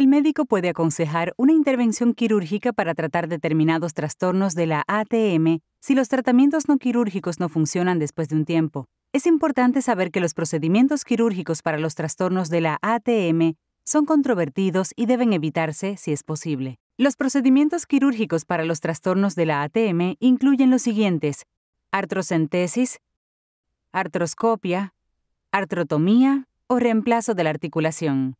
el médico puede aconsejar una intervención quirúrgica para tratar determinados trastornos de la ATM si los tratamientos no quirúrgicos no funcionan después de un tiempo. Es importante saber que los procedimientos quirúrgicos para los trastornos de la ATM son controvertidos y deben evitarse si es posible. Los procedimientos quirúrgicos para los trastornos de la ATM incluyen los siguientes: artrocentesis, artroscopia, artrotomía o reemplazo de la articulación.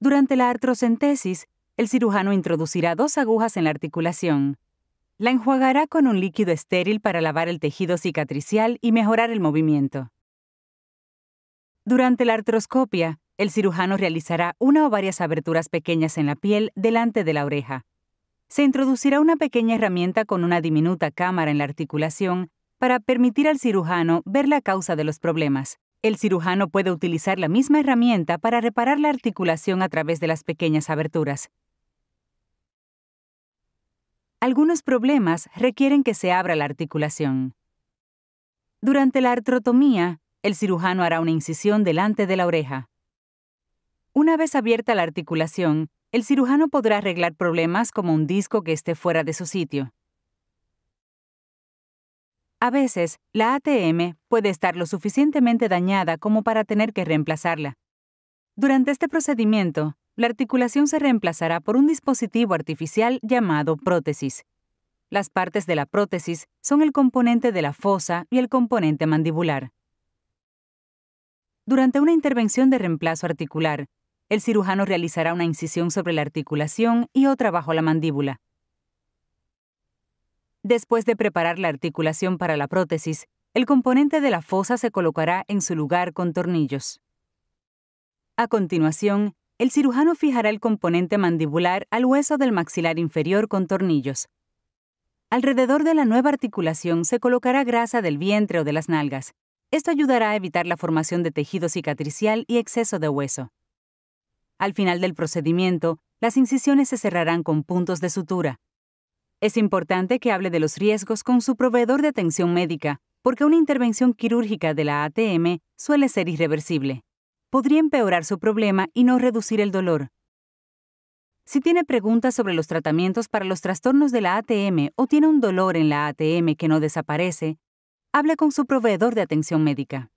Durante la artrocentesis, el cirujano introducirá dos agujas en la articulación. La enjuagará con un líquido estéril para lavar el tejido cicatricial y mejorar el movimiento. Durante la artroscopia, el cirujano realizará una o varias aberturas pequeñas en la piel delante de la oreja. Se introducirá una pequeña herramienta con una diminuta cámara en la articulación para permitir al cirujano ver la causa de los problemas. El cirujano puede utilizar la misma herramienta para reparar la articulación a través de las pequeñas aberturas. Algunos problemas requieren que se abra la articulación. Durante la artrotomía, el cirujano hará una incisión delante de la oreja. Una vez abierta la articulación, el cirujano podrá arreglar problemas como un disco que esté fuera de su sitio. A veces, la ATM puede estar lo suficientemente dañada como para tener que reemplazarla. Durante este procedimiento, la articulación se reemplazará por un dispositivo artificial llamado prótesis. Las partes de la prótesis son el componente de la fosa y el componente mandibular. Durante una intervención de reemplazo articular, el cirujano realizará una incisión sobre la articulación y otra bajo la mandíbula. Después de preparar la articulación para la prótesis, el componente de la fosa se colocará en su lugar con tornillos. A continuación, el cirujano fijará el componente mandibular al hueso del maxilar inferior con tornillos. Alrededor de la nueva articulación se colocará grasa del vientre o de las nalgas. Esto ayudará a evitar la formación de tejido cicatricial y exceso de hueso. Al final del procedimiento, las incisiones se cerrarán con puntos de sutura, es importante que hable de los riesgos con su proveedor de atención médica, porque una intervención quirúrgica de la ATM suele ser irreversible. Podría empeorar su problema y no reducir el dolor. Si tiene preguntas sobre los tratamientos para los trastornos de la ATM o tiene un dolor en la ATM que no desaparece, hable con su proveedor de atención médica.